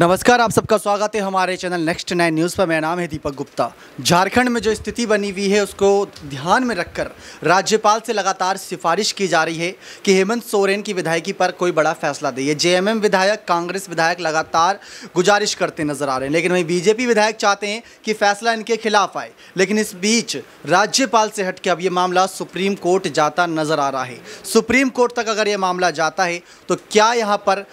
नमस्कार आप सबका स्वागत है हमारे चैनल नेक्स्ट नाइन न्यूज़ पर मेरा नाम है दीपक गुप्ता झारखंड में जो स्थिति बनी हुई है उसको ध्यान में रखकर राज्यपाल से लगातार सिफारिश की जा रही है कि हेमंत सोरेन की विधायकी पर कोई बड़ा फैसला दे जेएमएम विधायक कांग्रेस विधायक लगातार गुजारिश करते नजर आ रहे हैं लेकिन वहीं बीजेपी विधायक चाहते हैं कि फैसला इनके खिलाफ आए लेकिन इस बीच राज्यपाल से हट के अब ये मामला सुप्रीम कोर्ट जाता नजर आ रहा है सुप्रीम कोर्ट तक अगर ये मामला जाता है तो क्या यहाँ पर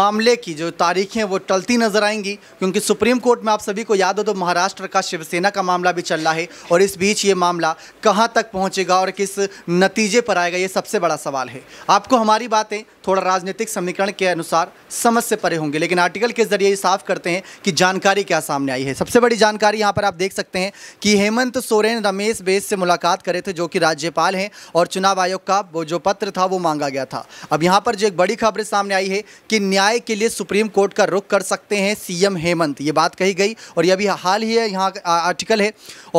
मामले की जो तारीखें वो टलती बढ़ती नजर आएंगी क्योंकि सुप्रीम कोर्ट में आप सभी को याद हो तो महाराष्ट्र का शिवसेना का मामला भी चल रहा है और इस बीच ये मामला कहाँ तक पहुँचेगा और किस नतीजे पर आएगा ये सबसे बड़ा सवाल है आपको हमारी बातें थोड़ा राजनीतिक समीकरण के अनुसार समझ से परे होंगे लेकिन आर्टिकल के जरिए साफ करते हैं कि जानकारी क्या सामने आई है सबसे बड़ी जानकारी यहाँ पर आप देख सकते हैं कि हेमंत सोरेन रमेश बेस से मुलाकात करे थे जो कि राज्यपाल हैं और चुनाव आयोग का वो जो पत्र था वो मांगा गया था अब यहाँ पर जो एक बड़ी खबर सामने आई है कि न्याय के लिए सुप्रीम कोर्ट का रुख कर सकते हैं सीएम हेमंत ये बात कही गई और यह भी हाल ही है यहाँ आर्टिकल है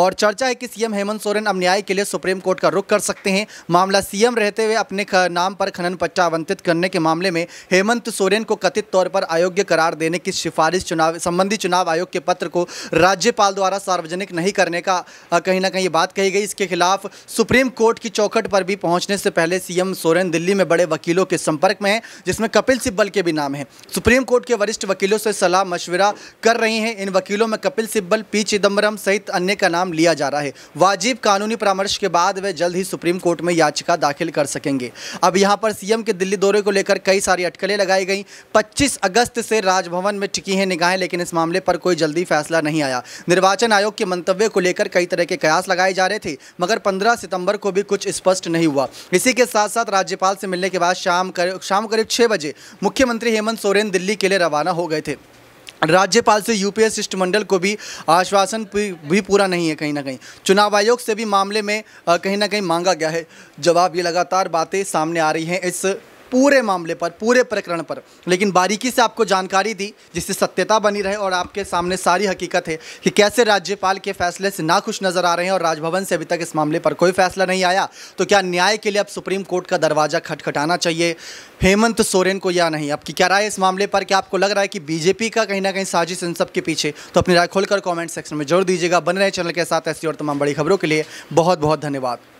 और चर्चा है कि सीएम हेमंत सोरेन अब न्याय के लिए सुप्रीम कोर्ट का रुख कर सकते हैं मामला सीएम रहते हुए अपने नाम पर खनन पट्टा आवंटित कर करने के मामले में हेमंत सोरेन को कथित तौर पर अयोग्य करार देने की सिफारिश चुनाव संबंधी चुनाव आयोग के पत्र को राज्यपाल द्वारा सार्वजनिक नहीं करने का कहीं ना कहीं बात कही गई इसके खिलाफ सुप्रीम कोर्ट की चौखट पर भी पहुंचने से पहले सीएम सोरेन दिल्ली में बड़े वकीलों के संपर्क में हैं जिसमें कपिल सिब्बल के भी नाम हैं सुप्रीम कोर्ट के वरिष्ठ वकीलों से सलाह मशविरा कर रही हैं इन वकीलों में कपिल सिब्बल पी चिदम्बरम सहित अन्य का नाम लिया जा रहा है वाजिब कानूनी परामर्श के बाद वे जल्द ही सुप्रीम कोर्ट में याचिका दाखिल कर सकेंगे अब यहाँ पर सीएम के दिल्ली दौरे को लेकर कई सारी अटकलें लगाई गई 25 अगस्त से राजभवन में टिकी हैं निगाहें लेकिन इस मामले पर कोई जल्दी फैसला नहीं आया निर्वाचन आयोग के मंतव्य को लेकर कई तरह के कयास लगाए जा रहे थे मगर पंद्रह सितंबर को भी कुछ स्पष्ट नहीं हुआ इसी के साथ साथ राज्यपाल से मिलने के बाद शाम कर, शाम करीब छः बजे मुख्यमंत्री हेमंत सोरेन दिल्ली के लिए रवाना हो गए थे राज्यपाल से यूपीएस शिष्टमंडल को भी आश्वासन भी पूरा नहीं है कहीं ना कहीं चुनाव आयोग से भी मामले में कहीं ना कहीं मांगा गया है जवाब ये लगातार बातें सामने आ रही हैं इस पूरे मामले पर पूरे प्रकरण पर लेकिन बारीकी से आपको जानकारी दी जिससे सत्यता बनी रहे और आपके सामने सारी हकीकत है कि कैसे राज्यपाल के फैसले से नाखुश नजर आ रहे हैं और राजभवन से अभी तक इस मामले पर कोई फैसला नहीं आया तो क्या न्याय के लिए अब सुप्रीम कोर्ट का दरवाज़ा खटखटाना चाहिए हेमंत सोरेन को या नहीं आपकी क्या राय इस मामले पर क्या आपको लग रहा है कि बीजेपी का कहीं ना कहीं साजिश इन सब के पीछे तो अपनी राय खोलकर कॉमेंट सेक्शन में जरूर दीजिएगा बन रहे चैनल के साथ ऐसी और तमाम बड़ी खबरों के लिए बहुत बहुत धन्यवाद